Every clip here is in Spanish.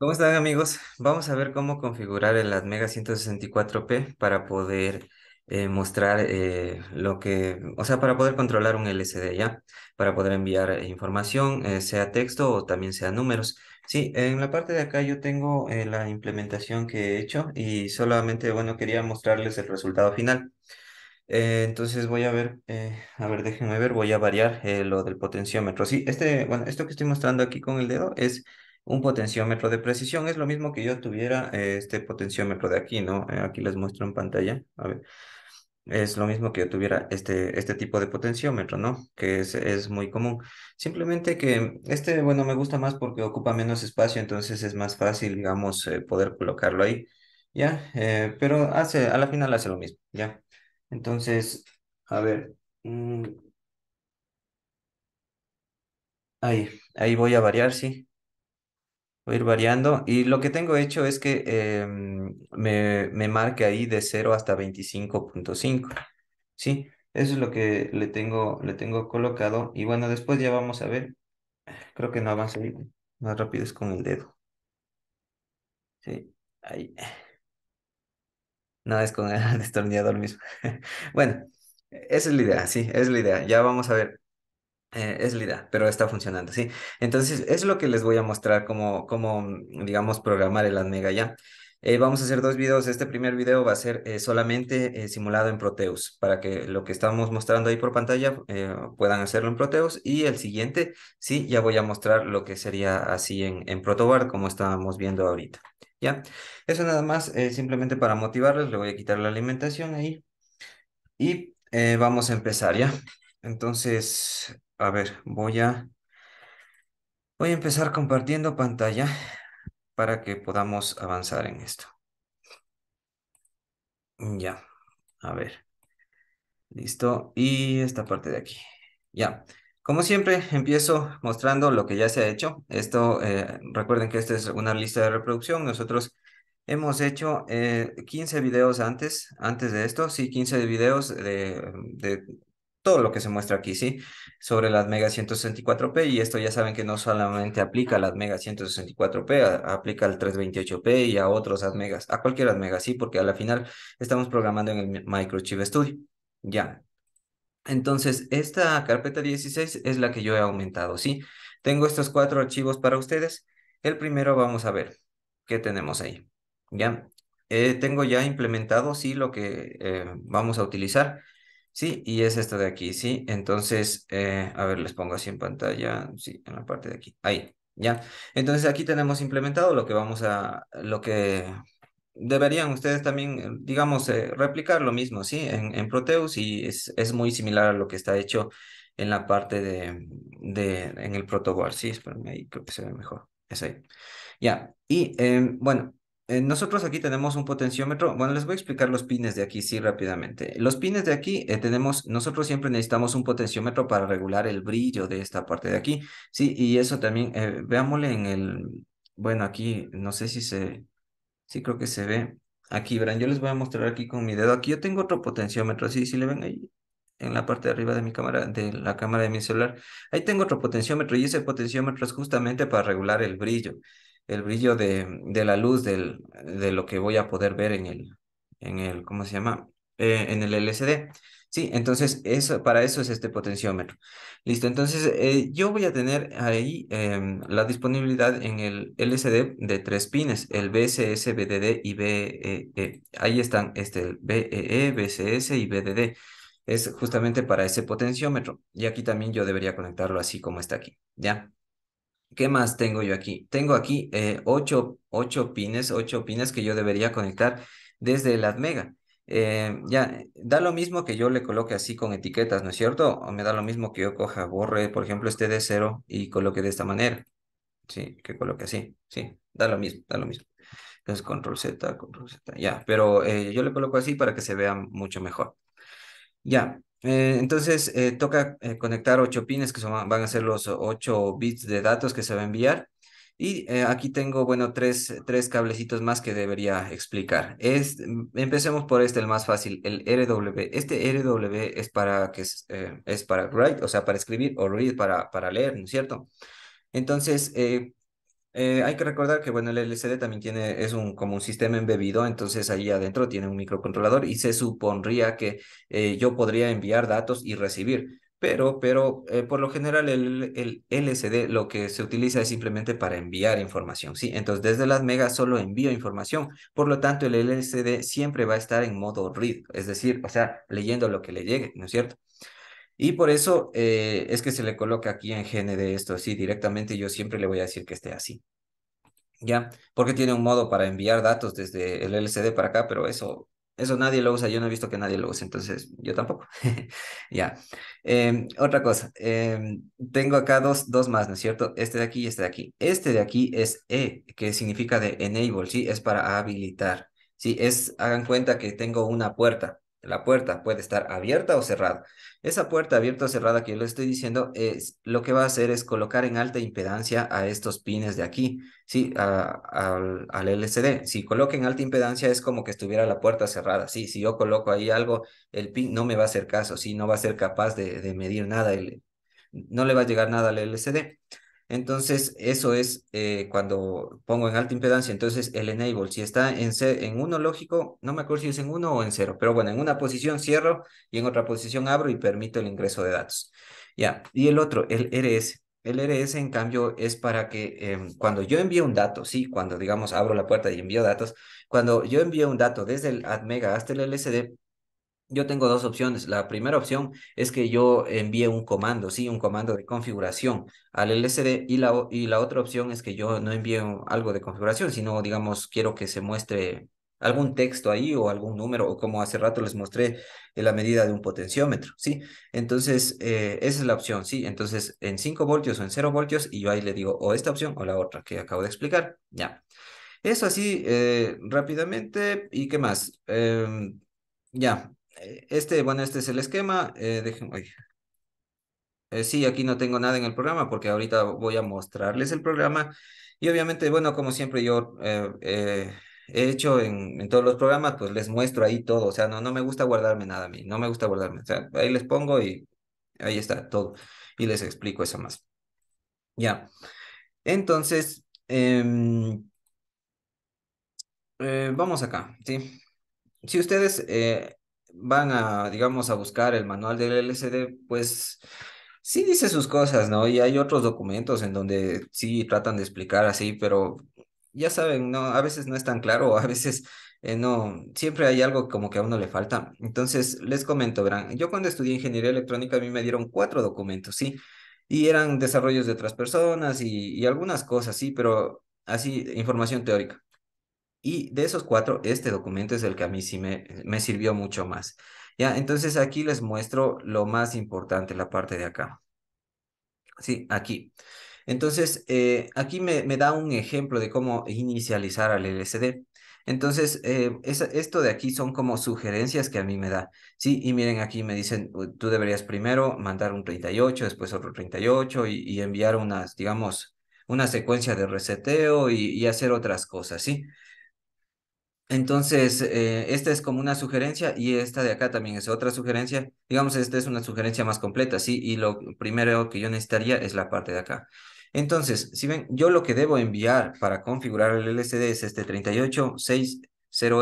¿Cómo están amigos? Vamos a ver cómo configurar el Admega 164P para poder eh, mostrar eh, lo que, o sea, para poder controlar un LCD ya, para poder enviar información, eh, sea texto o también sea números. Sí, en la parte de acá yo tengo la implementación que he hecho y solamente, bueno, quería mostrarles el resultado final. entonces voy a ver, a ver, déjenme ver, voy a variar lo del potenciómetro. Sí, este, bueno, esto que estoy mostrando aquí con el dedo es un potenciómetro de precisión. Es lo mismo que yo tuviera eh, este potenciómetro de aquí, ¿no? Eh, aquí les muestro en pantalla. A ver. Es lo mismo que yo tuviera este, este tipo de potenciómetro, ¿no? Que es, muy común. Simplemente que este, bueno, me gusta más porque ocupa menos espacio, entonces es más fácil, digamos, eh, poder colocarlo ahí, ¿ya? pero hace, a la final hace lo mismo, ¿ya? Entonces, a ver. Mm. Ahí, ahí voy a variar, sí. Voy a ir variando. Y lo que tengo hecho es que em, me, marque ahí de 0 hasta 25.5. ¿Sí? Eso es lo que le tengo, le tengo colocado. Y bueno, después ya vamos a ver. Creo que no avanza Más rápido es con el dedo. Sí, ahí. No, es con el destornillador mismo. bueno, esa es la idea, sí, es la idea. Ya vamos a ver. Eh, es Lida, pero está funcionando, ¿sí? Entonces, es lo que les voy a mostrar cómo, cómo mm, digamos, programar el AdMega ya. Eh, vamos a hacer dos videos. Este primer video va a ser eh, solamente simulado en Proteus para que lo que estamos mostrando ahí por pantalla puedan hacerlo en Proteus. Y el siguiente, sí, ya voy a mostrar lo que sería así en, en Protobar como estábamos viendo ahorita. ¿Ya? Eso nada más, simplemente para motivarles, le voy a quitar la alimentación ahí. Y vamos a empezar, ¿ya? Entonces, a ver, voy a, voy a empezar compartiendo pantalla para que podamos avanzar en esto. Ya, a ver. Listo. Y esta parte de aquí. Ya. Como siempre, empiezo mostrando lo que ya se ha hecho. Esto, eh, recuerden que esta es una lista de reproducción. Nosotros hemos hecho 15 eh, videos antes, antes de esto. Sí, 15 videos de, de todo lo que se muestra aquí, ¿sí? Sobre las Mega 164P y esto ya saben que no solamente aplica a las Mega 164P, aplica al 328P y a otros ADMEGAS, a cualquier mega ¿sí? Porque a la final estamos programando en el Microchip Studio. Ya. Entonces, esta carpeta 16 es la que yo he aumentado, ¿sí? Tengo estos cuatro archivos para ustedes. El primero vamos a ver qué tenemos ahí, ¿ya? Eh, tengo ya implementado, sí, lo que eh, vamos a utilizar. Sí, y es esto de aquí, ¿sí? Entonces, eh, a ver, les pongo así en pantalla, sí, en la parte de aquí, ahí, ¿ya? Entonces aquí tenemos implementado lo que vamos a, lo que deberían ustedes también, eh, digamos, eh, replicar lo mismo, ¿sí? En, Proteus y es, muy similar a lo que está hecho en la parte de, de en el protoboard, ¿sí? Espérame ahí, creo que se ve mejor, es ahí. Ya, y em, bueno, eh, nosotros aquí tenemos un potenciómetro. Bueno, les voy a explicar los pines de aquí, sí, rápidamente. Los pines de aquí eh, tenemos, nosotros siempre necesitamos un potenciómetro para regular el brillo de esta parte de aquí, sí, y eso también, eh, veámosle en el, bueno, aquí, no sé si se, sí creo que se ve. Aquí, verán, yo les voy a mostrar aquí con mi dedo. Aquí yo tengo otro potenciómetro, sí, si le ven ahí, en la parte de arriba de mi cámara, de la cámara de mi celular. Ahí tengo otro potenciómetro y ese potenciómetro es justamente para regular el brillo el brillo de, la luz del, de lo que voy a poder ver en el, en el ¿cómo se llama? Eh, en el LCD. Sí, entonces eso, para eso es este potenciómetro. Listo, entonces eh, yo voy a tener ahí em, la disponibilidad en el LCD de tres pines, el BCS, BDD y BEE. E. Ahí están este, el BEE, BCS y BDD. Es justamente para ese potenciómetro. Y aquí también yo debería conectarlo así como está aquí, ¿ya? ¿Qué más tengo yo aquí? Tengo aquí eh, ocho, ocho, pines, ocho pines que yo debería conectar desde el ADMEGA. Eh, ya, da lo mismo que yo le coloque así con etiquetas, ¿no es cierto? O me da lo mismo que yo coja, borre, por ejemplo, este de cero y coloque de esta manera. Sí, que coloque así, sí, da lo mismo, da lo mismo. Entonces, control Z, control Z, ya, pero eh, yo le coloco así para que se vea mucho mejor. Ya, eh, entonces, eh, toca eh, conectar ocho pines, que son, van a ser los ocho bits de datos que se va a enviar. Y aquí tengo, bueno, tres, tres cablecitos más que debería explicar. Es, mm, empecemos por este, el más fácil, el RW. Este RW es para, que es, para write, o sea, para escribir, o read para, para leer, ¿no es cierto? Entonces, eh, hay que recordar que bueno, el LCD también tiene, es un, como un sistema embebido, entonces ahí adentro tiene un microcontrolador y se supondría que eh, yo podría enviar datos y recibir, pero, pero eh, por lo general el, el LCD lo que se utiliza es simplemente para enviar información, ¿sí? Entonces desde las megas solo envío información, por lo tanto el LCD siempre va a estar en modo read, es decir, o sea, leyendo lo que le llegue, ¿no es cierto? Y por eso eh, es que se le coloca aquí en GND esto, así directamente yo siempre le voy a decir que esté así. ¿Ya? Porque tiene un modo para enviar datos desde el LCD para acá, pero eso, eso nadie lo usa, yo no he visto que nadie lo use, entonces yo tampoco. ya. Em, otra cosa, em, tengo acá dos, dos más, ¿no es cierto? Este de aquí y este de aquí. Este de aquí es E, que significa de enable, ¿sí? Es para habilitar. Sí, es, hagan cuenta que tengo una puerta, la puerta puede estar abierta o cerrada. Esa puerta abierta o cerrada que yo le estoy diciendo es lo que va a hacer es colocar en alta impedancia a estos pines de aquí, sí, al LCD. Si coloque en alta impedancia es como que estuviera la puerta cerrada, sí. Si yo coloco ahí algo, el pin no me va a hacer caso, sí, no va a ser capaz de, medir nada, no le va a llegar nada al LCD. Entonces, eso es eh, cuando pongo en alta impedancia. Entonces, el enable, si está en, en uno lógico, no me acuerdo si es en uno o en cero, pero bueno, en una posición cierro y en otra posición abro y permito el ingreso de datos. Ya, y el otro, el RS. El RS, en cambio, es para que em, cuando yo envío un dato, sí, cuando digamos abro la puerta y envío datos, cuando yo envío un dato desde el AdMega hasta el LCD, yo tengo dos opciones. La primera opción es que yo envíe un comando, sí, un comando de configuración al LCD y la, otra opción es que yo no envíe algo de configuración, sino, digamos, quiero que se muestre algún texto ahí o algún número, o como hace rato les mostré en la medida de un potenciómetro, ¿sí? Entonces, eh, esa es la opción, ¿sí? Entonces, en 5 voltios o en 0 voltios, y yo ahí le digo o esta opción o la otra que acabo de explicar, ya. Eso así, eh, rápidamente, ¿y qué más? Em, ya, eh, este, bueno, este es el esquema. Eh, déjenme, eh, sí, aquí no tengo nada en el programa porque ahorita voy a mostrarles el programa. Y obviamente, bueno, como siempre yo he hecho en, todos los programas, pues les muestro ahí todo. O sea, no, no me gusta guardarme nada a mí, no me gusta guardarme. O sea, ahí les pongo y ahí está todo. Y les explico eso más. Ya. Entonces, em, vamos acá, ¿sí? Si ustedes eh, van a, digamos, a buscar el manual del LCD, pues sí dice sus cosas, ¿no? Y hay otros documentos en donde sí tratan de explicar así, pero ya saben, no, a veces no es tan claro, a veces eh, no, siempre hay algo como que a uno le falta. Entonces, les comento, verán, yo cuando estudié ingeniería electrónica a mí me dieron cuatro documentos, ¿sí? Y eran desarrollos de otras personas y algunas cosas, sí, pero así, información teórica. Y de esos cuatro, este documento es el que a mí sí me, sirvió mucho más. Ya, entonces aquí les muestro lo más importante, la parte de acá. Sí, aquí. Entonces, eh, aquí me, da un ejemplo de cómo inicializar al LCD. Entonces, eh, esto de aquí son como sugerencias que a mí me da. Sí, y miren aquí me dicen, tú deberías primero mandar un 38, después otro 38 y, enviar unas, digamos, una secuencia de reseteo y, hacer otras cosas, ¿sí? sí entonces, eh, esta es como una sugerencia y esta de acá también es otra sugerencia. Digamos, esta es una sugerencia más completa, ¿sí? Y lo primero que yo necesitaría es la parte de acá. Entonces, si ven, yo lo que debo enviar para configurar el LCD es este 3860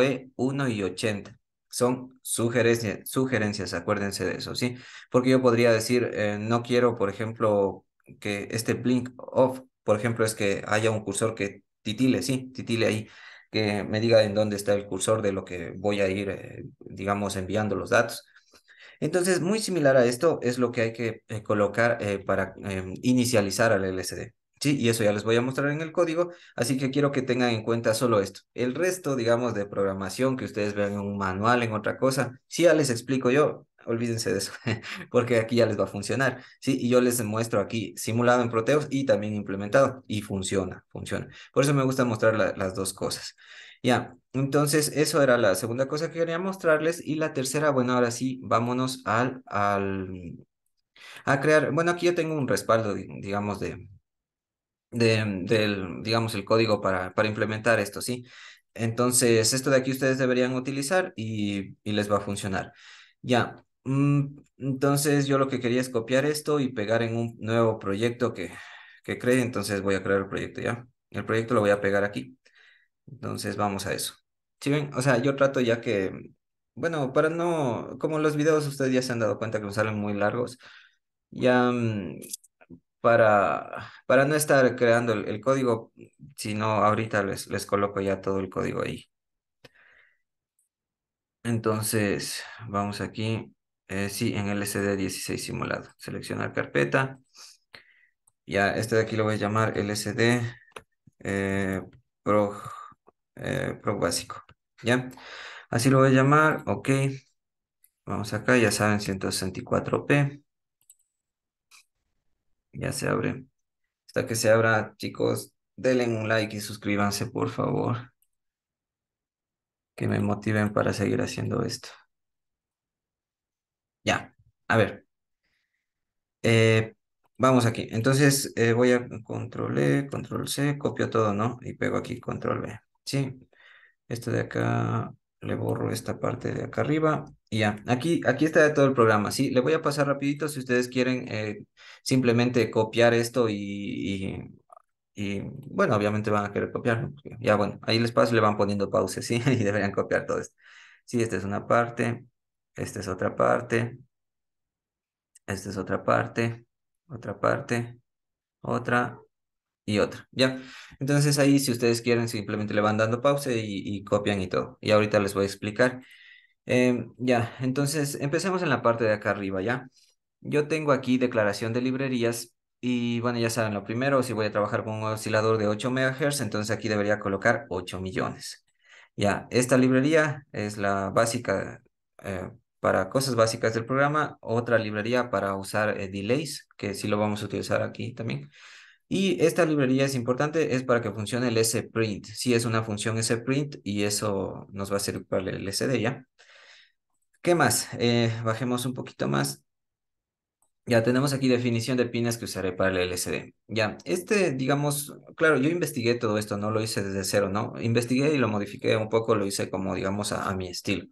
e 1 y 80. Son sugerencias, sugerencias, acuérdense de eso, ¿sí? Porque yo podría decir, eh, no quiero, por ejemplo, que este blink off, por ejemplo, es que haya un cursor que titile, ¿sí? Titile ahí que me diga en dónde está el cursor de lo que voy a ir, eh, digamos, enviando los datos. Entonces, muy similar a esto es lo que hay que eh, colocar eh, para em, inicializar al LSD. Sí, y eso ya les voy a mostrar en el código, así que quiero que tengan en cuenta solo esto. El resto, digamos, de programación que ustedes vean en un manual, en otra cosa, sí ya les explico yo, olvídense de eso, porque aquí ya les va a funcionar, ¿sí? Y yo les muestro aquí simulado en Proteus y también implementado, y funciona, funciona. Por eso me gusta mostrar las dos cosas. Ya, entonces eso era la segunda cosa que quería mostrarles, y la tercera, bueno, ahora sí, vámonos al, al, a crear, bueno, aquí yo tengo un respaldo, digamos, de, del, digamos, el código para, para implementar esto, ¿sí? Entonces, esto de aquí ustedes deberían utilizar y, y les va a funcionar. Ya, Mm, entonces yo lo que quería es copiar esto y pegar en un nuevo proyecto que, que cree, entonces voy a crear el proyecto ya. El proyecto lo voy a pegar aquí. Entonces vamos a eso. Si ven, o sea, yo trato ya que, bueno, para no, como los videos ustedes ya se han dado cuenta que me salen muy largos, ya mm, para, para no estar creando el, el código, sino ahorita les, les coloco ya todo el código ahí. Entonces, vamos aquí. Eh, sí, en LSD16 simulado. Seleccionar carpeta. Ya, este de aquí lo voy a llamar LSD eh, Pro, eh, Pro Básico. ¿Ya? Así lo voy a llamar. Ok. Vamos acá, ya saben, 164p. Ya se abre. Hasta que se abra, chicos, denle un like y suscríbanse, por favor. Que me motiven para seguir haciendo esto. Ya, a ver. Eh, vamos aquí. Entonces eh, voy a control E, control C, copio todo, ¿no? Y pego aquí control B. Sí. Esto de acá, le borro esta parte de acá arriba. Y ya, aquí, aquí está todo el programa, ¿sí? Le voy a pasar rapidito si ustedes quieren eh, simplemente copiar esto y, y, bueno, obviamente van a querer copiarlo. Ya, bueno, ahí les paso, le van poniendo pausa, ¿sí? y deberían copiar todo esto. Sí, esta es una parte. Esta es otra parte. Esta es otra parte. Otra parte. Otra y otra. ¿Ya? Entonces ahí si ustedes quieren simplemente le van dando pausa y, copian y todo. Y ahorita les voy a explicar. Em, ya, entonces empecemos en la parte de acá arriba, ¿ya? Yo tengo aquí declaración de librerías y bueno, ya saben, lo primero, si voy a trabajar con un oscilador de 8 MHz, entonces aquí debería colocar 8 millones. Ya, esta librería es la básica eh, para cosas básicas del programa, otra librería para usar eh, delays, que sí lo vamos a utilizar aquí también. Y esta librería es importante, es para que funcione el sprint. Si sí, es una función sprint y eso nos va a servir para el SD ya. ¿Qué más? Eh, bajemos un poquito más. Ya tenemos aquí definición de pines que usaré para el LCD, Ya, este, digamos, claro, yo investigué todo esto, no lo hice desde cero, ¿no? Investigué y lo modifiqué un poco, lo hice como, digamos, a mi estilo.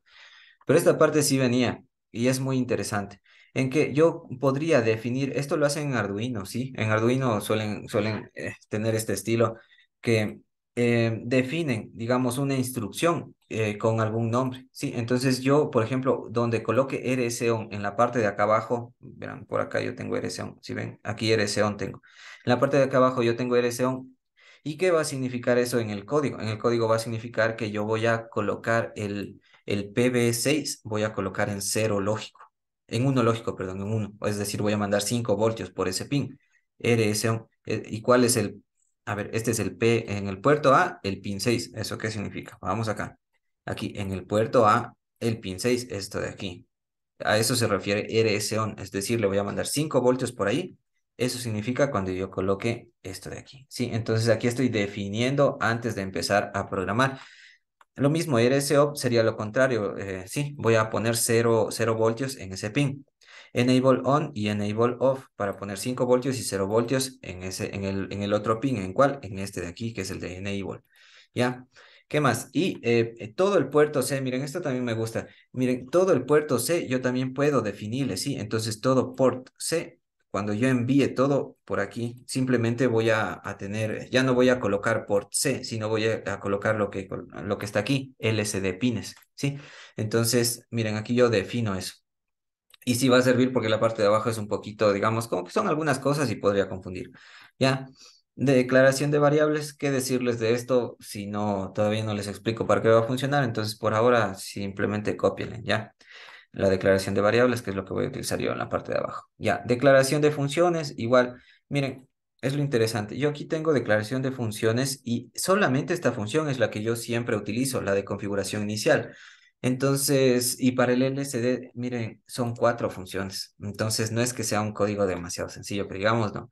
Pero esta parte sí venía y es muy interesante, en que yo podría definir, esto lo hacen en Arduino, ¿sí? En Arduino suelen, suelen eh, tener este estilo que eh, definen, digamos, una instrucción eh, con algún nombre, ¿sí? Entonces yo, por ejemplo, donde coloque RSON, en la parte de acá abajo, verán, por acá yo tengo RSON, si ven, aquí on tengo. En la parte de acá abajo yo tengo on ¿Y qué va a significar eso en el código? En el código va a significar que yo voy a colocar el, el PB6 voy a colocar en 0 lógico, en 1 lógico, perdón, en 1, es decir, voy a mandar 5 voltios por ese pin. rs e, ¿y cuál es el? A ver, este es el P en el puerto A, el pin 6, ¿eso qué significa? Vamos acá, aquí en el puerto A, el pin 6, esto de aquí. A eso se refiere RS1, es decir, le voy a mandar 5 voltios por ahí. Eso significa cuando yo coloque esto de aquí. Sí, entonces aquí estoy definiendo antes de empezar a programar. Lo mismo, RSO sería lo contrario. Eh, sí, voy a poner 0, 0 voltios en ese pin. Enable on y enable off para poner 5 voltios y 0 voltios en, ese, en, el, en el otro pin. ¿En cuál? En este de aquí, que es el de enable. ¿Ya? ¿Qué más? Y eh, eh, todo el puerto C, miren, esto también me gusta. Miren, todo el puerto C yo también puedo definirle, ¿sí? Entonces todo port C cuando yo envíe todo por aquí, simplemente voy a, tener, ya no voy a colocar por C, sino voy a, colocar lo que, lo que está aquí, Lsd pines, ¿sí? Entonces, miren, aquí yo defino eso. Y sí va a servir porque la parte de abajo es un poquito, digamos, como que son algunas cosas y podría confundir, ¿ya? De declaración de variables, ¿qué decirles de esto? Si no, todavía no les explico para qué va a funcionar, entonces por ahora simplemente cópienle, ¿ya? la declaración de variables, que es lo que voy a utilizar yo en la parte de abajo. Ya, declaración de funciones, igual, miren, es lo interesante. Yo aquí tengo declaración de funciones y solamente esta función es la que yo siempre utilizo, la de configuración inicial. Entonces, y para el LSD, miren, son cuatro funciones. Entonces, no es que sea un código demasiado sencillo, pero digamos, no.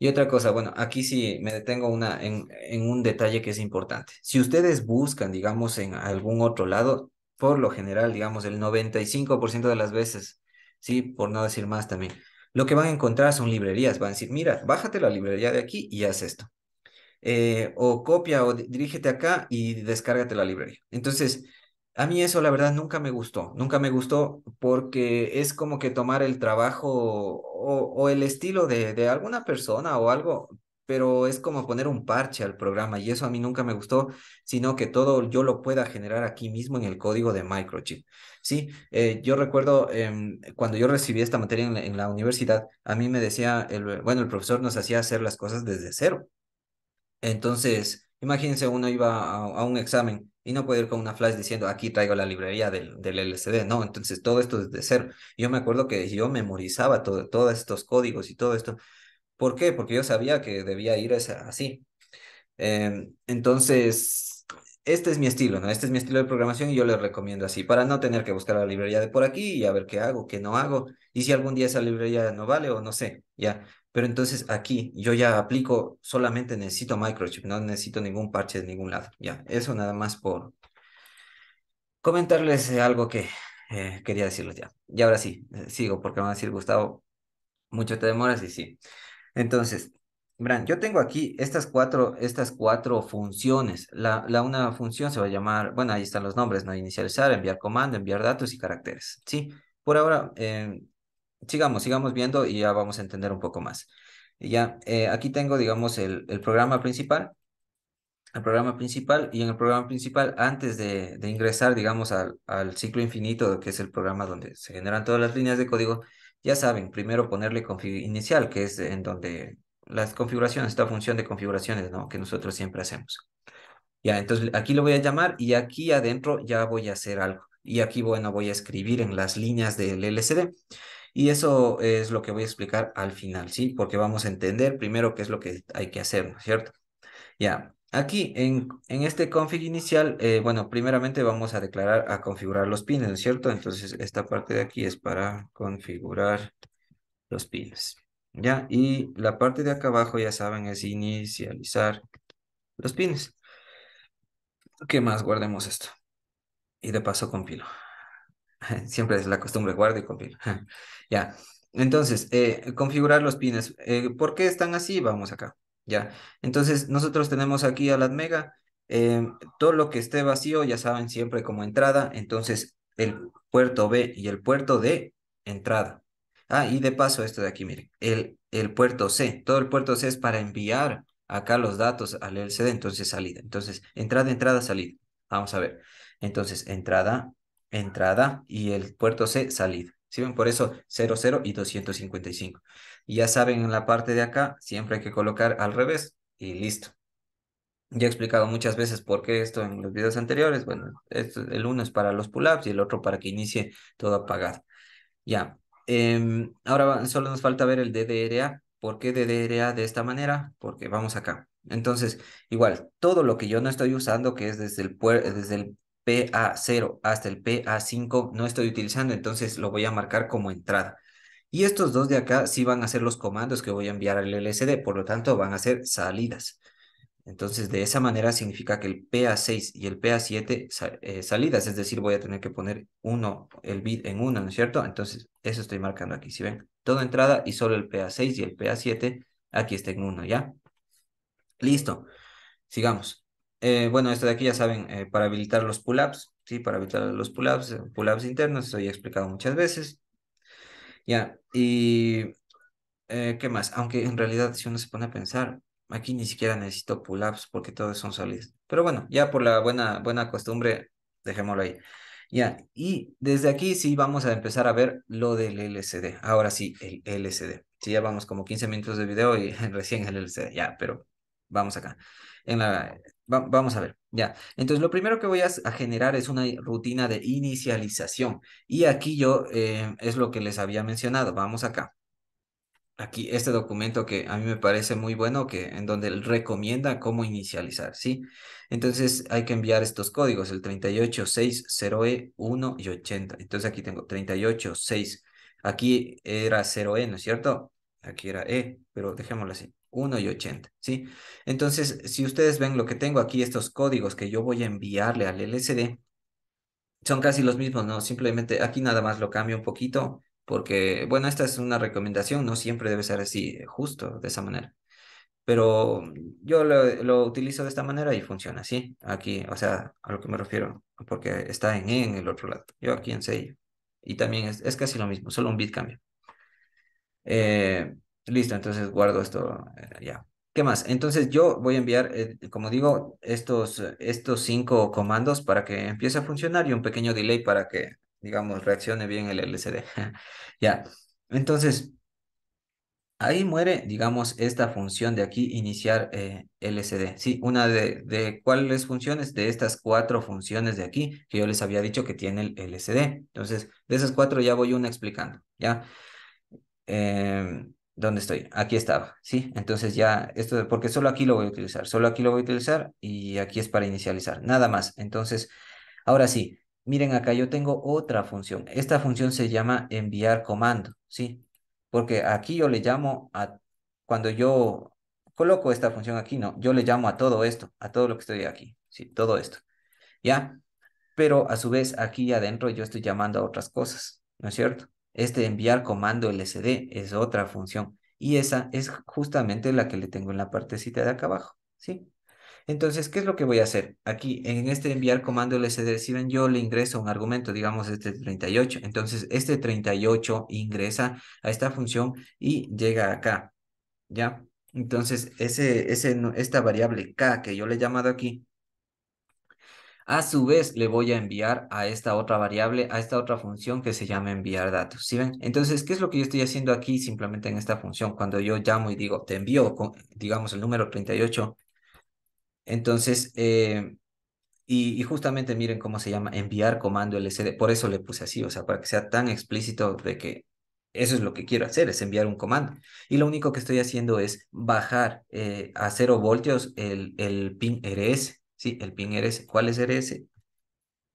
Y otra cosa, bueno, aquí sí me detengo una, en, en un detalle que es importante. Si ustedes buscan, digamos, en algún otro lado, por lo general, digamos, el 95% de las veces, ¿sí? Por no decir más también. Lo que van a encontrar son librerías, van a decir, mira, bájate la librería de aquí y haz esto. Eh, o copia o dirígete acá y descárgate la librería. Entonces, a mí eso la verdad nunca me gustó, nunca me gustó porque es como que tomar el trabajo o, o el estilo de, de, alguna persona o algo pero es como poner un parche al programa y eso a mí nunca me gustó, sino que todo yo lo pueda generar aquí mismo en el código de microchip. Sí, eh, yo recuerdo em, cuando yo recibí esta materia en la, universidad, a mí me decía, el, bueno, el profesor nos hacía hacer las cosas desde cero. Entonces, imagínense, uno iba a, un examen y no puede ir con una flash diciendo, aquí traigo la librería del, del LCD, no, entonces todo esto desde cero. Yo me acuerdo que yo memorizaba todos estos códigos y todo esto ¿Por qué? Porque yo sabía que debía ir así. Em, entonces, este es mi estilo, ¿no? Este es mi estilo de programación y yo les recomiendo así, para no tener que buscar la librería de por aquí y a ver qué hago, qué no hago, y si algún día esa librería no vale o no sé, ya. Pero entonces aquí yo ya aplico, solamente necesito microchip, no necesito ningún parche de ningún lado, ya. Eso nada más por comentarles algo que eh, quería decirles ya. Y ahora sí, eh, sigo porque me van a decir, Gustavo, mucho te demoras y sí. Entonces, yo tengo aquí estas cuatro, estas cuatro funciones. La, una función se va a llamar, bueno, ahí están los nombres, ¿no? Inicializar, enviar comando, enviar datos y caracteres, ¿sí? Por ahora, eh, sigamos, sigamos viendo y ya vamos a entender un poco más. Ya, eh, aquí tengo, digamos, el, programa principal, el programa principal y en el programa principal antes de, de ingresar, digamos, al, al, ciclo infinito, que es el programa donde se generan todas las líneas de código, ya saben, primero ponerle inicial, que es en donde las configuraciones, esta función de configuraciones, ¿no? Que nosotros siempre hacemos. Ya, entonces aquí lo voy a llamar y aquí adentro ya voy a hacer algo. Y aquí, bueno, voy a escribir en las líneas del LCD. Y eso es lo que voy a explicar al final, ¿sí? Porque vamos a entender primero qué es lo que hay que hacer, ¿no es cierto? Ya, Aquí, en, este config inicial, eh, bueno, primeramente vamos a declarar, a configurar los pines, ¿no es cierto? Entonces, esta parte de aquí es para configurar los pines, ¿ya? Y la parte de acá abajo, ya saben, es inicializar los pines. ¿Qué más? Guardemos esto. Y de paso compilo. Siempre es la costumbre, guardar y compilo. ya. Entonces, eh, configurar los pines. Eh, ¿Por qué están así? Vamos acá. ¿ya? Entonces, nosotros tenemos aquí a la Mega, eh, todo lo que esté vacío, ya saben, siempre como entrada, entonces el puerto B y el puerto D, entrada. Ah, y de paso esto de aquí, miren, el, el puerto C, todo el puerto C es para enviar acá los datos al LCD, entonces salida. Entonces, entrada, entrada, salida. Vamos a ver. Entonces, entrada, entrada y el puerto C, salida. ¿Sí ven? Por eso 00 y 255. Y ya saben, en la parte de acá siempre hay que colocar al revés y listo. Ya he explicado muchas veces por qué esto en los videos anteriores. Bueno, el uno es para los pull-ups y el otro para que inicie todo apagado. Ya. Em, ahora solo nos falta ver el DDRA. ¿Por qué DDRA de esta manera? Porque vamos acá. Entonces, igual, todo lo que yo no estoy usando, que es desde el, desde el PA0 hasta el PA5 no estoy utilizando, entonces lo voy a marcar como entrada. Y estos dos de acá sí van a ser los comandos que voy a enviar al LSD, por lo tanto van a ser salidas. Entonces de esa manera significa que el PA6 y el PA7 eh, salidas, es decir, voy a tener que poner uno, el bit en uno, ¿no es cierto? Entonces eso estoy marcando aquí, si ven, todo entrada y solo el PA6 y el PA7 aquí está en uno, ¿ya? Listo, sigamos. Eh, bueno, esto de aquí ya saben, eh, para habilitar los pull-ups, ¿sí? Para habilitar los pull-ups, eh, pull-ups internos, eso ya he explicado muchas veces. Ya, y ¿qué más? Aunque en realidad si uno se pone a pensar, aquí ni siquiera necesito pull-ups porque todos son sólidos. Pero bueno, ya por la buena, buena costumbre, dejémoslo ahí. Ya, y desde aquí sí vamos a empezar a ver lo del LCD. Ahora sí, el LCD. Sí, ya vamos como 15 minutos de video y recién el LCD. Ya, pero vamos acá la, vamos a ver, ya. Entonces, lo primero que voy a, generar es una rutina de inicialización. Y aquí yo, eh, es lo que les había mencionado, vamos acá aquí este documento que a mí me parece muy bueno, que en donde recomienda cómo inicializar, ¿sí? Entonces hay que enviar estos códigos, el 3860 e 1 y 80. Entonces aquí tengo 386. Aquí era 0E, ¿no es cierto? Aquí era E, pero dejémoslo así. 1 y 80, ¿sí? Entonces, si ustedes ven lo que tengo aquí, estos códigos que yo voy a enviarle al LSD son casi los mismos, ¿no? Simplemente aquí nada más lo cambio un poquito, porque, bueno, esta es una recomendación, no siempre debe ser así, eh, justo, de esa manera. Pero yo lo, utilizo de esta manera y funciona ¿sí? aquí, o sea, a lo que me refiero, porque está en e en el otro lado, yo aquí en C Y también es, casi lo mismo, solo un bit cambio Eh, Listo, entonces guardo esto eh, ya. ¿Qué más? Entonces yo voy a enviar, eh, como digo, estos, estos cinco comandos para que empiece a funcionar y un pequeño delay para que, digamos, reaccione bien el LCD. ya, entonces ahí muere, digamos, esta función de aquí, iniciar eh, LCD. Sí, una de, de cuáles funciones, de estas cuatro funciones de aquí que yo les había dicho que tiene el LCD. Entonces, de esas cuatro ya voy una explicando, ¿ya? Eh, ¿Dónde estoy? Aquí estaba, ¿sí? Entonces ya, esto, porque solo aquí lo voy a utilizar, solo aquí lo voy a utilizar y aquí es para inicializar, nada más. Entonces, ahora sí, miren acá, yo tengo otra función. Esta función se llama enviar comando, ¿sí? Porque aquí yo le llamo a, cuando yo coloco esta función aquí, no, yo le llamo a todo esto, a todo lo que estoy aquí, ¿sí? Todo esto, ¿ya? Pero a su vez, aquí adentro yo estoy llamando a otras cosas, ¿no es cierto? Este enviar comando lcd es otra función y esa es justamente la que le tengo en la partecita de acá abajo, ¿sí? Entonces, ¿qué es lo que voy a hacer? Aquí, en este enviar comando lcd, si ven, yo le ingreso un argumento, digamos este 38. Entonces, este 38 ingresa a esta función y llega acá, ¿ya? Entonces, ese, ese, esta variable K que yo le he llamado aquí, a su vez, le voy a enviar a esta otra variable, a esta otra función que se llama enviar datos. ¿Sí ven? Entonces, ¿qué es lo que yo estoy haciendo aquí simplemente en esta función? Cuando yo llamo y digo, te envío, digamos, el número 38. Entonces, eh, y, justamente miren cómo se llama enviar comando LCD. Por eso le puse así, o sea, para que sea tan explícito de que eso es lo que quiero hacer, es enviar un comando. Y lo único que estoy haciendo es bajar eh, a cero voltios el, el pin e RS. Sí, el pin RS. ¿Cuál es RS?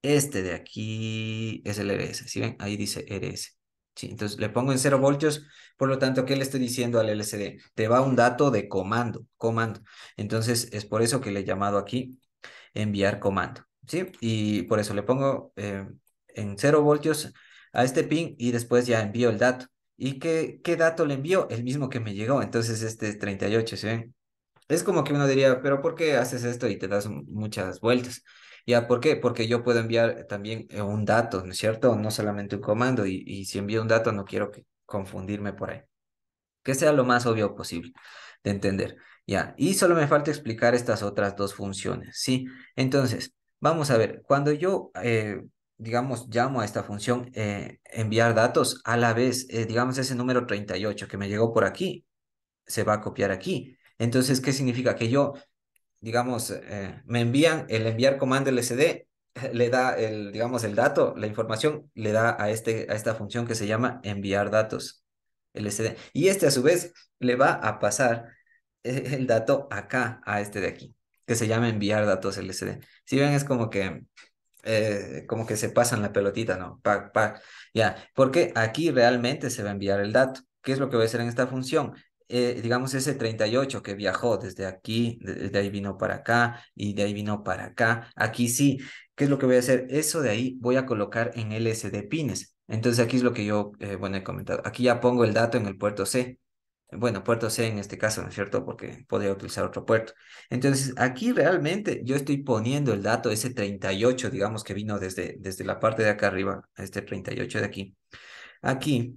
Este de aquí es el RS. ¿Sí ven? Ahí dice RS. Sí, entonces le pongo en 0 voltios. Por lo tanto, ¿qué le estoy diciendo al LCD? Te va un dato de comando. Comando. Entonces es por eso que le he llamado aquí enviar comando. ¿Sí? Y por eso le pongo eh, en 0 voltios a este pin y después ya envío el dato. ¿Y qué, qué dato le envío? El mismo que me llegó. Entonces este es 38, ¿sí ven? Es como que uno diría, pero ¿por qué haces esto y te das muchas vueltas? Ya, ¿por qué? Porque yo puedo enviar también eh, un dato, ¿no es cierto? No solamente un comando y, si envío un dato no quiero confundirme por ahí. Que sea lo más obvio posible de entender. Ya, y solo me falta explicar estas otras dos funciones, ¿sí? Entonces, vamos a ver, cuando yo, eh, digamos, llamo a esta función eh, enviar datos, a la vez, digamos, ese número 38 que me llegó por aquí, se va a copiar aquí. Entonces, ¿qué significa? Que yo, digamos, eh, me envían, el enviar comando lcd, le da el, digamos, el dato, la información, le da a, este, a esta función que se llama enviar datos lcd. Y este a su vez le va a pasar el dato acá, a este de aquí, que se llama enviar datos lcd. Si ven, es como que eh, como que se pasan la pelotita, ¿no? Pac, pac, ya, porque aquí realmente se va a enviar el dato. ¿Qué es lo que voy a hacer en esta función? Eh, digamos, ese 38 que viajó desde aquí, de, ahí vino para acá y de ahí vino para acá. Aquí sí, ¿qué es lo que voy a hacer? Eso de ahí voy a colocar en LSD pines. Entonces aquí es lo que yo, eh, bueno, he comentado. Aquí ya pongo el dato en el puerto C. Bueno, puerto C en este caso, ¿no es cierto? Porque podría utilizar otro puerto. Entonces, aquí realmente yo estoy poniendo el dato, ese 38, digamos, que vino desde, desde la parte de acá arriba, este 38 de aquí. Aquí,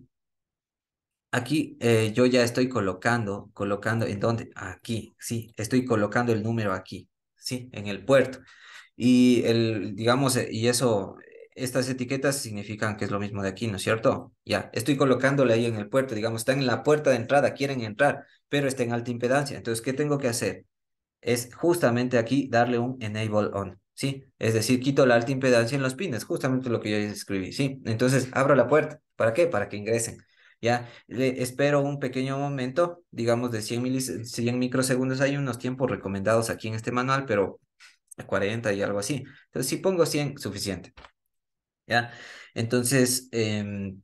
Aquí eh, yo ya estoy colocando, colocando en dónde, aquí, sí, estoy colocando el número aquí, sí, en el puerto. Y el, digamos, eh, y eso, estas etiquetas significan que es lo mismo de aquí, ¿no es cierto? Ya, estoy colocándole ahí en el puerto, digamos, están en la puerta de entrada, quieren entrar, pero está en alta impedancia. Entonces, ¿qué tengo que hacer? Es justamente aquí darle un enable on, ¿sí? Es decir, quito la alta impedancia en los pines, justamente lo que yo escribí, ¿sí? Entonces, abro la puerta, ¿para qué? Para que ingresen. ¿ya? Le espero un pequeño momento, digamos de 100, microsegundos, hay unos tiempos recomendados aquí en este manual, pero 40 y algo así. Entonces, si pongo 100, suficiente. ¿Ya? Entonces, em,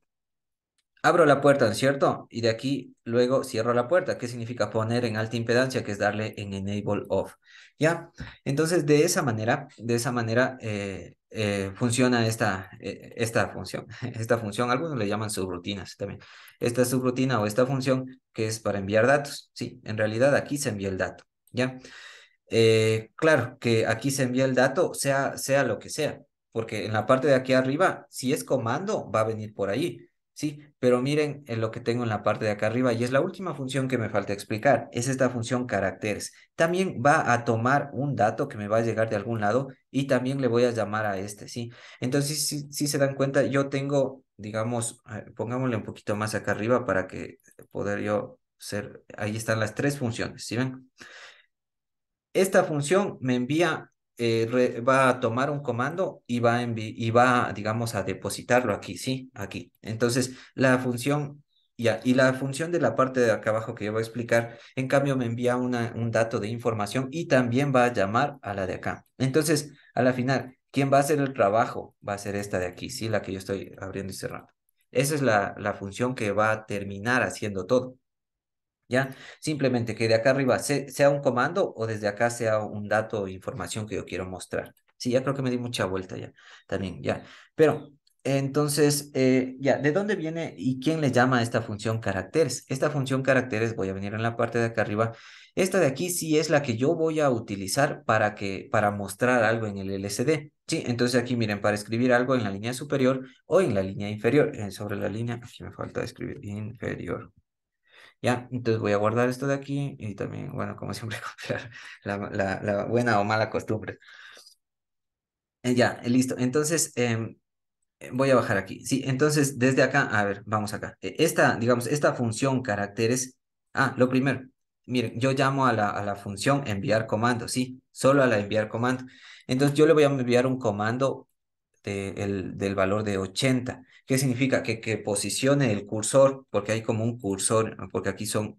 abro la puerta, ¿no es cierto? Y de aquí luego cierro la puerta. ¿Qué significa poner en alta impedancia? Que es darle en enable off. ¿Ya? Entonces, de esa manera, de esa manera eh, eh, funciona esta, eh, esta función. Esta función, algunos le llaman subrutinas también. Esta subrutina o esta función que es para enviar datos. Sí, en realidad aquí se envía el dato, ¿ya? claro, que aquí se envía el dato, sea, sea lo que sea, porque en la parte de aquí arriba, si es comando, va a venir por ahí. Sí, pero miren eh, lo que tengo en la parte de acá arriba y es la última función que me falta explicar, es esta función caracteres. También va a tomar un dato que me va a llegar de algún lado y también le voy a llamar a este, ¿sí? Entonces, si, se dan cuenta, yo tengo, digamos, eh, pongámosle un poquito más acá arriba para que poder yo ser, ahí están las tres funciones, ven? Esta función me envía eh, va a tomar un comando y va, a y va, digamos, a depositarlo aquí, ¿sí? Aquí. Entonces, la función, y la función de la parte de acá abajo que yo voy a explicar, en cambio, me envía un dato de información y también va a llamar a la de acá. Entonces, a la final, ¿quién va a hacer el trabajo? Va a ser esta de aquí, ¿sí? La que yo estoy abriendo y cerrando. Esa es la función que va a terminar haciendo todo. ¿ya? Simplemente que de acá arriba sea un comando o desde acá sea un dato o información que yo quiero mostrar. Sí, ya creo que me di mucha vuelta ya, también, ya. Pero, entonces, eh, ya, ¿de dónde viene y quién le llama a esta función caracteres? Esta función caracteres, voy a venir en la parte de acá arriba, esta de aquí sí es la que yo voy a utilizar para, que, para mostrar algo en el LCD. Sí, entonces aquí miren, para escribir algo en la línea superior o en la línea inferior, eh, sobre la línea, aquí me falta escribir inferior, ya, entonces voy a guardar esto de aquí y también, bueno, como siempre, copiar la, buena o mala costumbre. Eh, ya, eh, listo. Entonces, em, eh, voy a bajar aquí. Sí, entonces desde acá, a ver, vamos acá. Esta, digamos, esta función caracteres. Ah, lo primero. Miren, yo llamo a la, a la función enviar comando, sí, solo a la enviar comando. Entonces yo le voy a enviar un comando de, el, del valor de 80. ¿Qué significa? Que, que posicione el cursor, porque hay como un cursor, porque aquí son,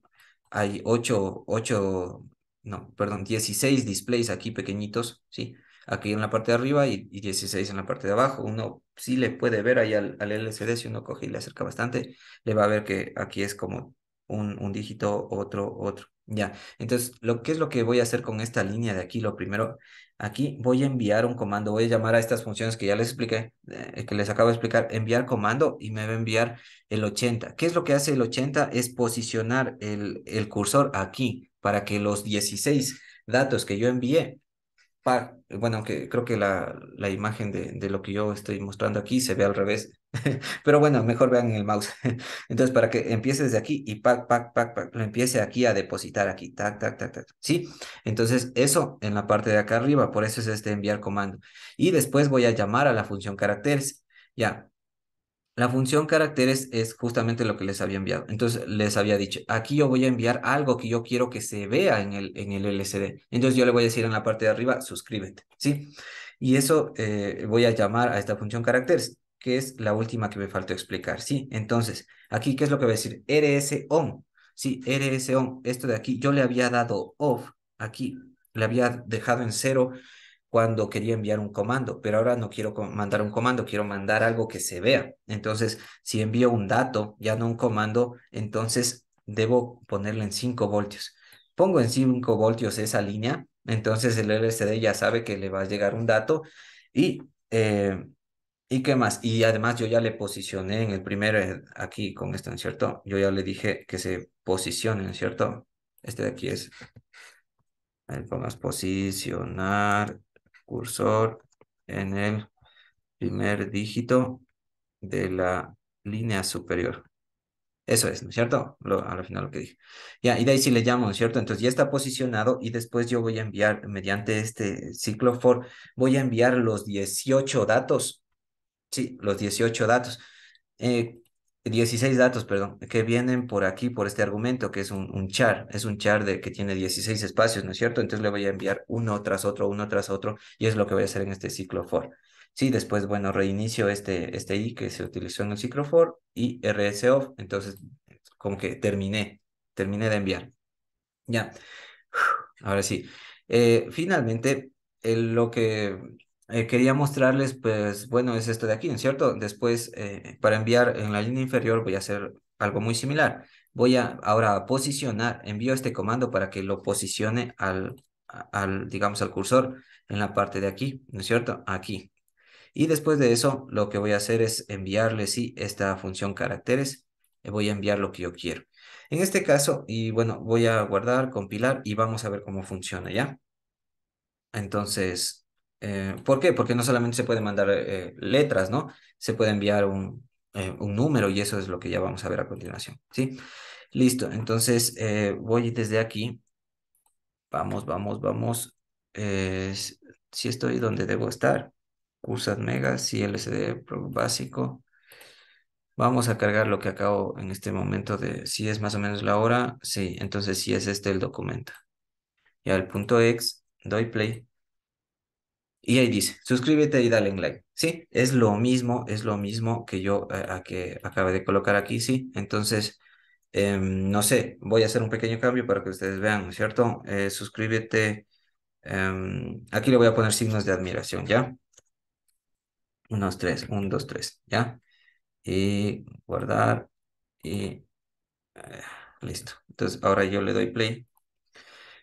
hay 8, 8, no, perdón, 16 displays aquí pequeñitos, ¿sí? Aquí en la parte de arriba y, 16 en la parte de abajo. Uno sí le puede ver ahí al, al, LCD, si uno coge y le acerca bastante, le va a ver que aquí es como un, un dígito, otro, otro. Ya, entonces, lo, ¿qué es lo que voy a hacer con esta línea de aquí? Lo primero Aquí voy a enviar un comando, voy a llamar a estas funciones que ya les expliqué, eh, que les acabo de explicar, enviar comando y me va a enviar el 80. ¿Qué es lo que hace el 80? Es posicionar el, el cursor aquí para que los 16 datos que yo envié bueno, aunque creo que la, imagen de, lo que yo estoy mostrando aquí se ve al revés, pero bueno, mejor vean en el mouse. Entonces, para que empiece desde aquí y pac, pac, pac, pac, lo empiece aquí a depositar aquí, tac, tac, tac, tac, ¿sí? Entonces, eso en la parte de acá arriba, por eso es este enviar comando. Y después voy a llamar a la función caracteres, ya. La función caracteres es justamente lo que les había enviado. Entonces les había dicho, aquí yo voy a enviar algo que yo quiero que se vea en el, en el LCD. Entonces yo le voy a decir en la parte de arriba, suscríbete, ¿sí? Y eso eh, voy a llamar a esta función caracteres, que es la última que me faltó explicar, ¿sí? Entonces, aquí, ¿qué es lo que voy a decir? RS on, ¿sí? RS on, esto de aquí, yo le había dado off, aquí, le había dejado en cero cuando quería enviar un comando, pero ahora no quiero mandar un comando, quiero mandar algo que se vea. Entonces, si envío un dato, ya no un comando, entonces debo ponerle en 5 voltios. Pongo en 5 voltios esa línea, entonces el LCD ya sabe que le va a llegar un dato y... Eh, ¿Y qué más? Y además yo ya le posicioné en el primero. Eh, aquí con esto, ¿no es cierto? Yo ya le dije que se posicione, ¿no es cierto? Este de aquí es, ahí pongas posicionar cursor en el primer dígito de la línea superior. Eso es, ¿no es cierto? Lo, al final lo que dije. Ya, y de ahí sí le llamo, ¿no es cierto? Entonces ya está posicionado y después yo voy a enviar, mediante este ciclo for, voy a enviar los 18 datos. Sí, los 18 datos. Eh, 16 datos, perdón, que vienen por aquí, por este argumento, que es un, char, es un char de, que tiene 16 espacios, ¿no es cierto? Entonces le voy a enviar uno tras otro, uno tras otro, y es lo que voy a hacer en este ciclo for. Sí, después, bueno, reinicio este, este i que se utilizó en el ciclo for y rsof, entonces como que terminé, terminé de enviar. Ya, ahora sí. Eh, finalmente, lo que eh, quería mostrarles, pues, bueno, es esto de aquí, ¿no es cierto? Después, eh, para enviar en la línea inferior voy a hacer algo muy similar. Voy a ahora a posicionar, envío este comando para que lo posicione al, al, digamos, al cursor en la parte de aquí, ¿no es cierto? Aquí. Y después de eso, lo que voy a hacer es enviarle, sí, esta función caracteres. Eh, voy a enviar lo que yo quiero. En este caso, y bueno, voy a guardar, compilar y vamos a ver cómo funciona, ¿ya? Entonces, eh, ¿Por qué? Porque no solamente se puede mandar eh, letras, ¿no? Se puede enviar eh, un, número y eso es lo que ya vamos a ver a continuación, ¿sí? Listo, entonces voy desde aquí. Vamos, vamos, vamos. si estoy donde debo estar. cursad Mega, si LCD básico. Vamos a cargar lo que acabo en este momento de si es más o menos la hora. Sí, entonces sí es este el documento. Y al punto X, doy play. Y ahí dice, suscríbete y dale en like. Sí, es lo mismo, es lo mismo que yo eh, que acabé de colocar aquí, sí. Entonces, em, no sé, voy a hacer un pequeño cambio para que ustedes vean, cierto? Eh, suscríbete. Em, aquí le voy a poner signos de admiración, ¿ya? Unos tres, un, dos, tres, ¿ya? Y guardar y eh, listo. Entonces, ahora yo le doy play.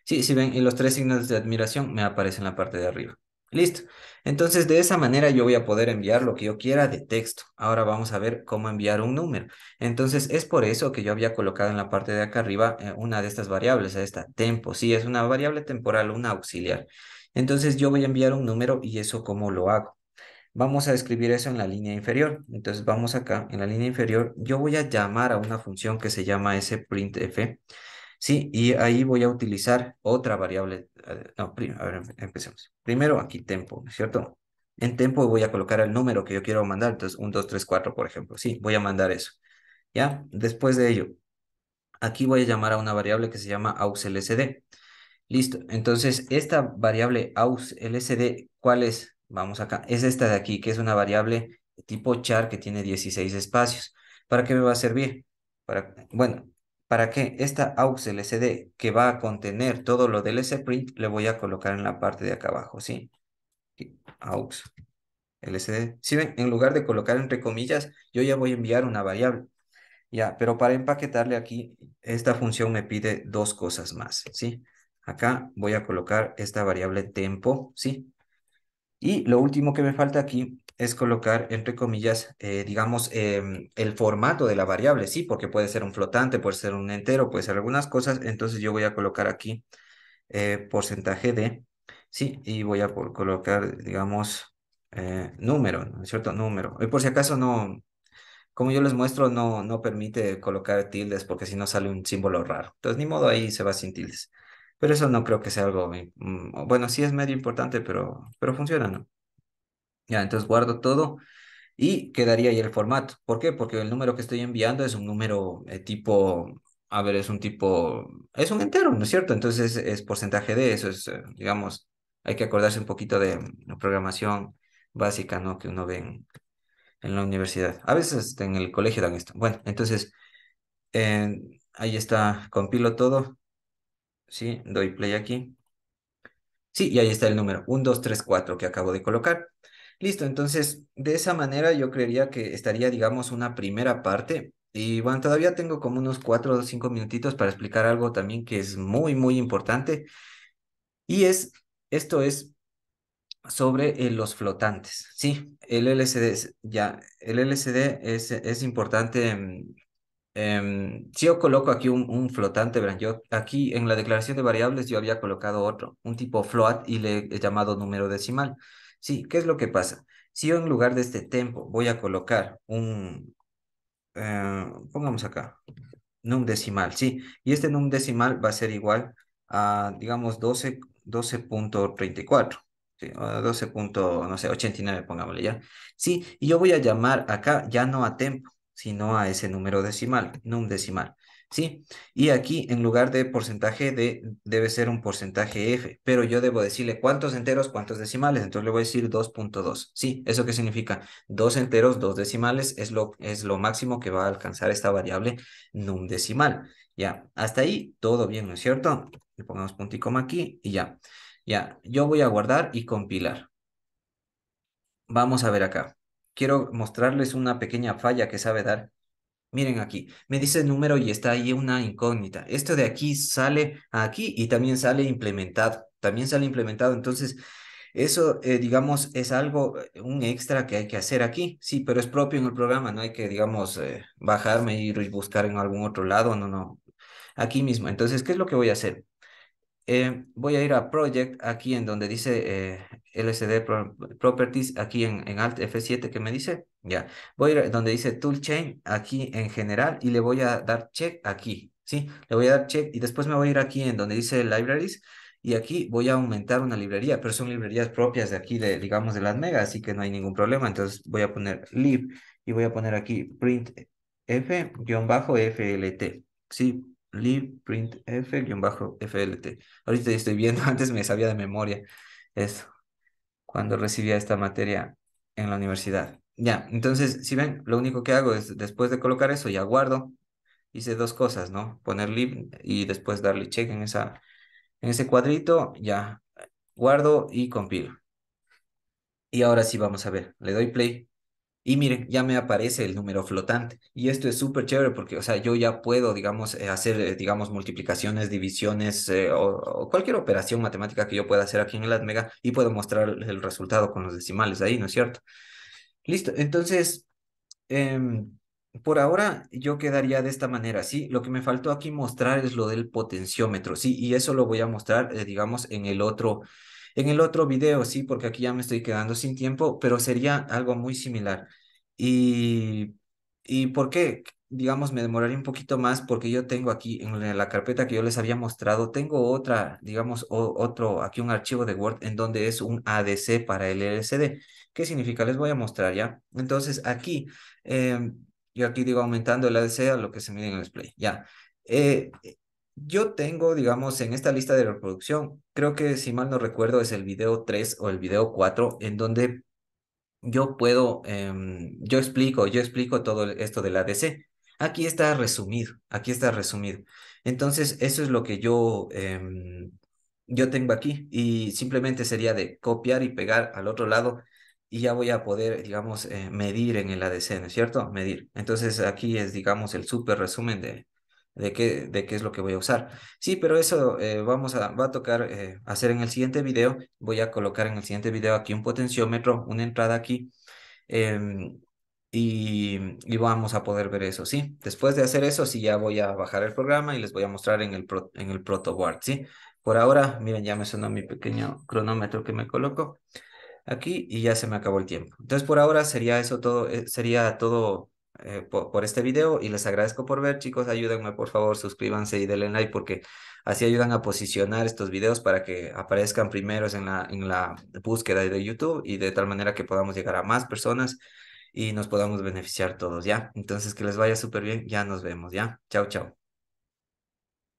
Sí, si ven, y los tres signos de admiración me aparecen en la parte de arriba. Listo. Entonces, de esa manera yo voy a poder enviar lo que yo quiera de texto. Ahora vamos a ver cómo enviar un número. Entonces, es por eso que yo había colocado en la parte de acá arriba eh, una de estas variables, esta, tempo. Sí, es una variable temporal, una auxiliar. Entonces, yo voy a enviar un número y eso cómo lo hago. Vamos a escribir eso en la línea inferior. Entonces, vamos acá, en la línea inferior, yo voy a llamar a una función que se llama sprintf. Sí, y ahí voy a utilizar otra variable. Eh, no, a ver, empecemos. Primero aquí tempo, ¿cierto? En tempo voy a colocar el número que yo quiero mandar, entonces 1, 2, 3, 4, por ejemplo. Sí, voy a mandar eso. ¿Ya? Después de ello, aquí voy a llamar a una variable que se llama ausLSD. Listo, entonces esta variable ausLSD, ¿cuál es? Vamos acá, es esta de aquí, que es una variable tipo char que tiene 16 espacios. ¿Para qué me va a servir? Para, bueno, para que esta aux LCD que va a contener todo lo del sprint, le voy a colocar en la parte de acá abajo, ¿sí? Aux LCD. Si ¿Sí ven, en lugar de colocar entre comillas, yo ya voy a enviar una variable. Ya, pero para empaquetarle aquí, esta función me pide dos cosas más, ¿sí? Acá voy a colocar esta variable tempo, ¿sí? Y lo último que me falta aquí es colocar, entre comillas, eh, digamos, em, el formato de la variable, ¿sí? Porque puede ser un flotante, puede ser un entero, puede ser algunas cosas. Entonces yo voy a colocar aquí eh, porcentaje de, ¿sí? Y voy a colocar, digamos, eh, número, ¿no es cierto? Número. Y por si acaso no, como yo les muestro, no, no permite colocar tildes porque si no sale un símbolo raro. Entonces, ni modo, ahí se va sin tildes. Pero eso no creo que sea algo, mm, bueno, sí es medio importante, pero, pero funciona, ¿no? Ya, entonces guardo todo y quedaría ahí el formato. ¿Por qué? Porque el número que estoy enviando es un número eh, tipo, a ver, es un tipo, es un entero, ¿no es cierto? Entonces es, porcentaje de eso, es, eh, digamos, hay que acordarse un poquito de mm, la programación básica, ¿no? Que uno ve en, la universidad. A veces en el colegio dan esto. Bueno, entonces, eh, ahí está, compilo todo Sí, doy play aquí. Sí, y ahí está el número, 1, 2, 3, 4 que acabo de colocar. Listo, entonces de esa manera yo creería que estaría, digamos, una primera parte. Y bueno, todavía tengo como unos cuatro o cinco minutitos para explicar algo también que es muy, muy importante. Y es, esto es sobre eh, los flotantes. Sí, el LCD ya, el LCD es, es importante mm, Em, si yo coloco aquí un, flotante, verán, yo aquí en la declaración de variables yo había colocado otro, un tipo float y le he llamado número decimal. Sí, ¿qué es lo que pasa? Si yo en lugar de este tempo voy a colocar un, eh, pongamos acá, num decimal, sí, y este num decimal va a ser igual a, digamos, 12, 12.34. Sí, 12. no sé, 89, pongámosle ya. Sí, y yo voy a llamar acá ya no a tempo, sino a ese número decimal, num decimal. ¿Sí? Y aquí, en lugar de porcentaje de debe ser un porcentaje F, pero yo debo decirle cuántos enteros, cuántos decimales, entonces le voy a decir 2.2. ¿Sí? ¿Eso qué significa? Dos enteros, dos decimales es lo, es lo máximo que va a alcanzar esta variable num decimal. Ya, hasta ahí todo bien, ¿no es cierto? Le pongamos punto y coma aquí y ya. Ya, yo voy a guardar y compilar. Vamos a ver acá quiero mostrarles una pequeña falla que sabe dar. Miren aquí, me dice número y está ahí una incógnita. Esto de aquí sale aquí y también sale implementado, también sale implementado. Entonces, eso, eh, digamos, es algo, eh, un extra que hay que hacer aquí. Sí, pero es propio en el programa, no hay que, digamos, eh, bajarme y buscar en algún otro lado, no, no, aquí mismo. Entonces, ¿qué es lo que voy a hacer? Eh, voy a ir a Project, aquí en donde dice eh, LSD Properties, aquí en, Alt F7 que me dice, ya. Voy a ir donde dice Toolchain, aquí en general, y le voy a dar check aquí, ¿sí? Le voy a dar check y después me voy a ir aquí en donde dice Libraries, y aquí voy a aumentar una librería, pero son librerías propias de aquí, de, digamos, de las mega, así que no hay ningún problema. Entonces voy a poner lib y voy a poner aquí print f-flt, ¿sí? libprintf-flt. Ahorita estoy viendo, antes me sabía de memoria eso, cuando recibía esta materia en la universidad. Ya, entonces, si ven, lo único que hago es después de colocar eso, ya guardo. Hice dos cosas, ¿no? Poner lib y después darle check en, esa, en ese cuadrito, ya guardo y compilo. Y ahora sí vamos a ver, le doy play. Y miren, ya me aparece el número flotante. Y esto es súper chévere porque, o sea, yo ya puedo, digamos, eh, hacer, eh, digamos, multiplicaciones, divisiones eh, o, cualquier operación matemática que yo pueda hacer aquí en el ADMEGA y puedo mostrar el resultado con los decimales ahí, ¿no es cierto? Listo. Entonces, em, por ahora yo quedaría de esta manera, ¿sí? Lo que me faltó aquí mostrar es lo del potenciómetro, ¿sí? Y eso lo voy a mostrar, digamos, en el otro en el otro video, sí, porque aquí ya me estoy quedando sin tiempo, pero sería algo muy similar. Y, ¿Y por qué? Digamos, me demoraría un poquito más porque yo tengo aquí en la carpeta que yo les había mostrado, tengo otra, digamos, otro, aquí un archivo de Word en donde es un ADC para el LCD. ¿Qué significa? Les voy a mostrar ya. Entonces, aquí, em, yo aquí digo aumentando el ADC a lo que se mide en el display, ya. Eh, yo tengo, digamos, en esta lista de reproducción, creo que si mal no recuerdo es el video 3 o el video 4, en donde yo puedo, em, yo explico, yo explico todo esto del ADC. Aquí está resumido, aquí está resumido. Entonces, eso es lo que yo, em, yo tengo aquí y simplemente sería de copiar y pegar al otro lado y ya voy a poder, digamos, eh, medir en el ADC, ¿no es cierto? Medir. Entonces, aquí es, digamos, el súper resumen de, de qué, de qué es lo que voy a usar. Sí, pero eso eh, vamos a, va a tocar eh, hacer en el siguiente video. Voy a colocar en el siguiente video aquí un potenciómetro, una entrada aquí. Em, y, y, vamos a poder ver eso, ¿sí? Después de hacer eso, sí, ya voy a bajar el programa y les voy a mostrar en el, en el protoboard, ¿sí? Por ahora, miren, ya me sonó mi pequeño cronómetro que me coloco aquí y ya se me acabó el tiempo. Entonces, por ahora sería eso todo, eh, sería todo eh, por, este video y les agradezco por ver, chicos. Ayúdenme, por favor, suscríbanse y denle like porque así ayudan a posicionar estos videos para que aparezcan primeros en la, en la búsqueda de YouTube y de tal manera que podamos llegar a más personas y nos podamos beneficiar todos, ¿ya? Entonces, que les vaya súper bien. Ya nos vemos, ¿ya? Chao, chao.